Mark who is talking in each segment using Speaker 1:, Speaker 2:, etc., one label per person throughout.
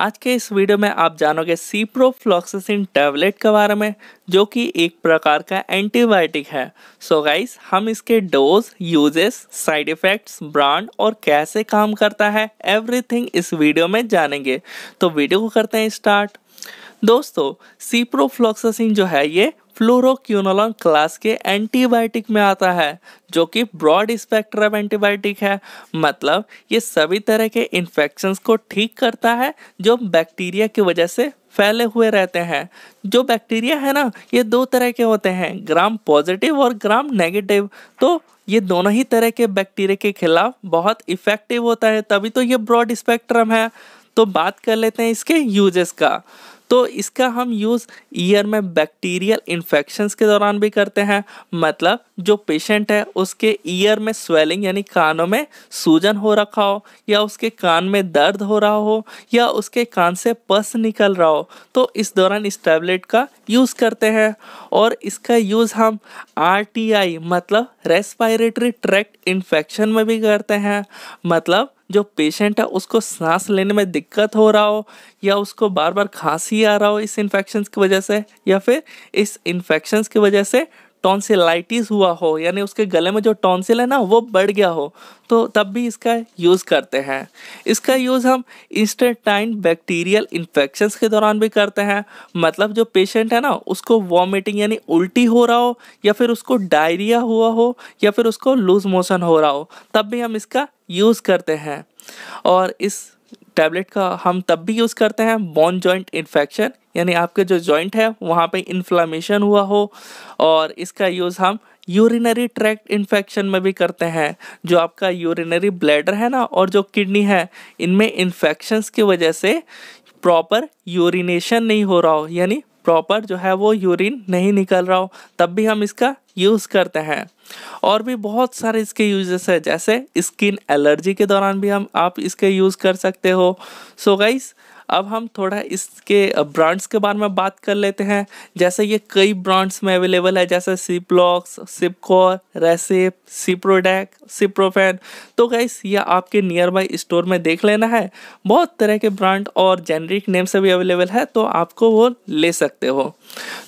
Speaker 1: आज के इस वीडियो में आप जानोगे सीप्रोफ्लॉक्सिसिन टैबलेट के बारे में जो कि एक प्रकार का एंटीबायोटिक है सो so गाइस हम इसके dose uses side effects brand और कैसे काम करता है एवरीथिंग इस वीडियो में जानेंगे तो वीडियो को करते हैं स्टार्ट दोस्तों सीप्रोफ्लोक्सिन जो है ये फ्लोरोक्यूनोलॉन क्लास के एंटीबायोटिक में आता है जो कि ब्रॉड स्पेक्ट्रम एंटीबायोटिक है मतलब ये सभी तरह के इन्फेक्शंस को ठीक करता है जो बैक्टीरिया की वजह से फैले हुए रहते हैं जो बैक्टीरिया है ना ये दो तरह के होते हैं ग्राम पॉजिटिव और ग्राम नेगेटिव तो ये दोनों ही तरह के बैक्टीरिया के खिलाफ बहुत इफेक्टिव होता है तभी तो ये ब्रॉड स्पेक्ट्रम है तो बात कर लेते हैं इसके यूजेस का तो इसका हम यूज़ ईयर में बैक्टीरियल इन्फेक्शंस के दौरान भी करते हैं मतलब जो पेशेंट है उसके ईयर में स्वेलिंग यानी कानों में सूजन हो रखा हो या उसके कान में दर्द हो रहा हो या उसके कान से पस निकल रहा हो तो इस दौरान इस टैबलेट का यूज़ करते हैं और इसका यूज़ हम आर मतलब रेस्पायरेटरी ट्रैक्ट इन्फेक्शन में भी करते हैं मतलब जो पेशेंट है उसको सांस लेने में दिक्कत हो रहा हो या उसको बार बार खांसी आ रहा हो इस इन्फेक्शन की वजह से या फिर इस इन्फेक्शन की वजह से टॉन्सिलाइटिस हुआ हो यानी उसके गले में जो टॉन्सिल है ना वो बढ़ गया हो तो तब भी इसका यूज़ करते हैं इसका यूज़ हम इंस्टेटाइन बैक्टीरियल इन्फेक्शंस के दौरान भी करते हैं मतलब जो पेशेंट है ना उसको वॉमिटिंग यानी उल्टी हो रहा हो या फिर उसको डायरिया हुआ हो या फिर उसको लूज मोशन हो रहा हो तब भी हम इसका यूज़ करते हैं और इस टैबलेट का हम तब भी यूज़ करते हैं बोन जॉइंट इन्फेक्शन यानी आपके जो जॉइंट है वहाँ पे इन्फ्लामेशन हुआ हो और इसका यूज़ हम यूरिनरी ट्रैक्ट इन्फेक्शन में भी करते हैं जो आपका यूरिनरी ब्लैडर है ना और जो किडनी है इनमें इन्फेक्शंस की वजह से प्रॉपर यूरिनेशन नहीं हो रहा हो यानी प्रॉपर जो है वो यूरिन नहीं निकल रहा हो तब भी हम इसका यूज़ करते हैं और भी बहुत सारे इसके यूजेस है जैसे स्किन एलर्जी के दौरान भी हम आप इसके यूज़ कर सकते हो सो so गाइस अब हम थोड़ा इसके ब्रांड्स के बारे में बात कर लेते हैं जैसे ये कई ब्रांड्स में अवेलेबल है जैसे सिपलॉक्स सिपकोर रेसिप सिप्रोडेक सिप्रोफेन तो गाइस ये आपके नियर बाई स्टोर में देख लेना है बहुत तरह के ब्रांड और जेनरिक नेम से भी अवेलेबल है तो आपको वो ले सकते हो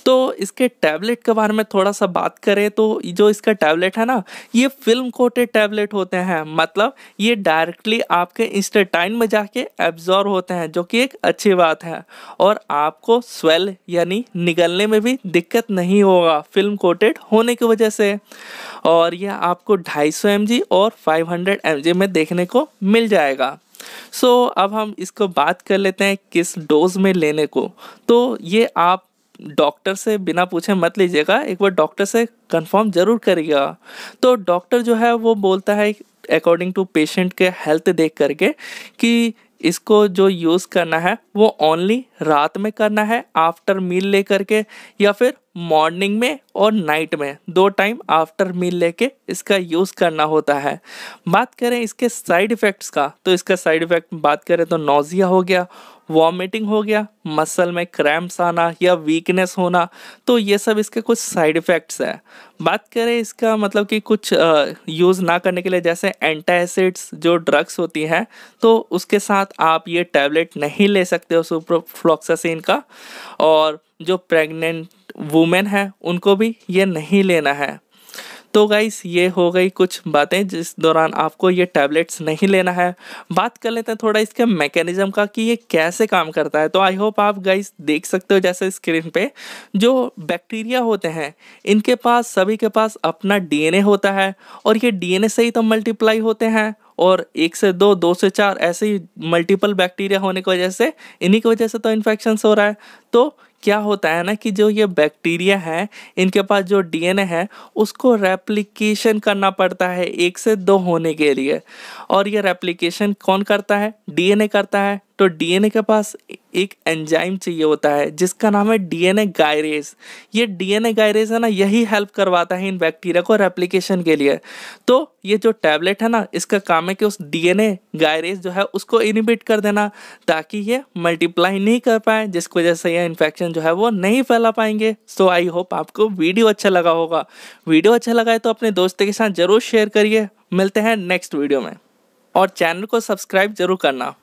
Speaker 1: तो इसके टैबलेट के बारे में थोड़ा सा बात करें तो जो इसका टैबलेट है ना ये फिल्म कोटेड टैबलेट होते हैं मतलब ये डायरेक्टली आपके इंस्टेटाइन में जाके एब्जॉर्व होते हैं जो कि एक अच्छी बात है और आपको स्वेल यानी निगलने में भी दिक्कत नहीं होगा फिल्म कोटेड होने की वजह से और यह आपको ढाई सौ और फाइव हंड्रेड में देखने को मिल जाएगा सो so, अब हम इसको बात कर लेते हैं किस डोज में लेने को तो ये आप डॉक्टर से बिना पूछे मत लीजिएगा एक बार डॉक्टर से कंफर्म ज़रूर करिएगा तो डॉक्टर जो है वो बोलता है अकॉर्डिंग टू पेशेंट के हेल्थ देख करके कि इसको जो यूज़ करना है वो ओनली रात में करना है आफ्टर मील ले करके या फिर मॉर्निंग में और नाइट में दो टाइम आफ्टर मील लेके इसका यूज़ करना होता है बात करें इसके साइड इफ़ेक्ट्स का तो इसका साइड इफ़ेक्ट बात करें तो नोज़िया हो गया वॉमिटिंग हो गया मसल में क्रैम्प्स आना या वीकनेस होना तो ये सब इसके कुछ साइड इफ़ेक्ट्स हैं बात करें इसका मतलब कि कुछ यूज़ ना करने के लिए जैसे एंटा एसिड्स जो ड्रग्स होती हैं तो उसके साथ आप ये टैबलेट नहीं ले सकते हो सुप्रोफ्लॉक्सासिन का और जो प्रेग्नेंट वुमेन हैं उनको भी ये नहीं लेना है तो गाइस ये हो गई कुछ बातें जिस दौरान आपको ये टैबलेट्स नहीं लेना है बात कर लेते हैं थोड़ा इसके मैकेनिज्म का कि ये कैसे काम करता है तो आई होप आप गाइस देख सकते हो जैसे स्क्रीन पे जो बैक्टीरिया होते हैं इनके पास सभी के पास अपना डीएनए होता है और ये डीएनए से ही तो मल्टीप्लाई होते हैं और एक से दो दो से चार ऐसे ही मल्टीपल बैक्टीरिया होने की वजह से इन्हीं की वजह से तो इन्फेक्शन हो रहा है तो क्या होता है ना कि जो ये बैक्टीरिया है इनके पास जो डीएनए है उसको रेप्लिकेशन करना पड़ता है एक से दो होने के लिए और ये रेप्लिकेशन कौन करता है डीएनए करता है तो डीएनए के पास एक एंजाइम चाहिए होता है जिसका नाम है डीएनए गायरेज ये डीएनए गायरेज है ना यही हेल्प करवाता है इन बैक्टीरिया को रेप्लिकेशन के लिए तो ये जो टैबलेट है ना इसका काम है कि उस डीएनए गायरेज जो है उसको इनिबिट कर देना ताकि ये मल्टीप्लाई नहीं कर पाए जिसकी वजह से यह इन्फेक्शन जो है वो नहीं फैला पाएंगे सो आई होप आपको वीडियो अच्छा लगा होगा वीडियो अच्छा लगा है तो अपने दोस्तों के साथ जरूर शेयर करिए मिलते हैं नेक्स्ट वीडियो में और चैनल को सब्सक्राइब जरूर करना